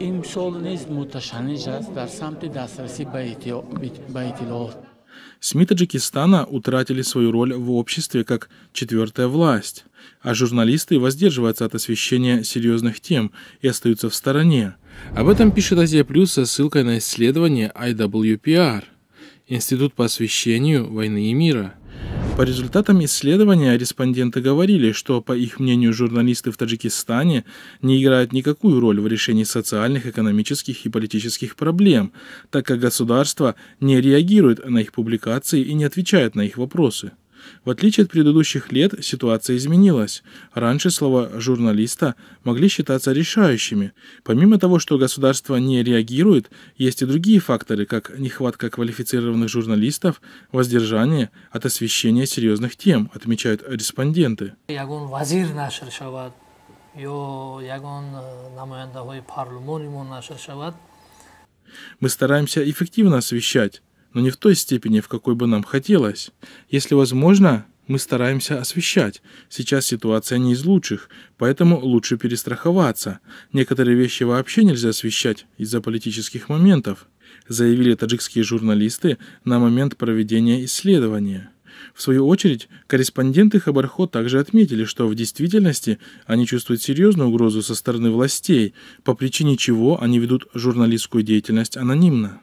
имсол низ муташанниҷ аст дар самти дастрасӣ ба иттилоот СМИ Таджикистана утратили свою роль в обществе как четвертая власть, а журналисты воздерживаются от освещения серьезных тем и остаются в стороне. Об этом пишет Азия Плюс со ссылкой на исследование IWPR, Институт по освещению войны и мира – по результатам исследования респонденты говорили, что, по их мнению, журналисты в Таджикистане не играют никакую роль в решении социальных, экономических и политических проблем, так как государство не реагирует на их публикации и не отвечает на их вопросы. В отличие от предыдущих лет, ситуация изменилась. Раньше слова «журналиста» могли считаться решающими. Помимо того, что государство не реагирует, есть и другие факторы, как нехватка квалифицированных журналистов, воздержание от освещения серьезных тем, отмечают респонденты. Э, Мы стараемся эффективно освещать но не в той степени, в какой бы нам хотелось. Если возможно, мы стараемся освещать. Сейчас ситуация не из лучших, поэтому лучше перестраховаться. Некоторые вещи вообще нельзя освещать из-за политических моментов, заявили таджикские журналисты на момент проведения исследования. В свою очередь, корреспонденты Хабархо также отметили, что в действительности они чувствуют серьезную угрозу со стороны властей, по причине чего они ведут журналистскую деятельность анонимно.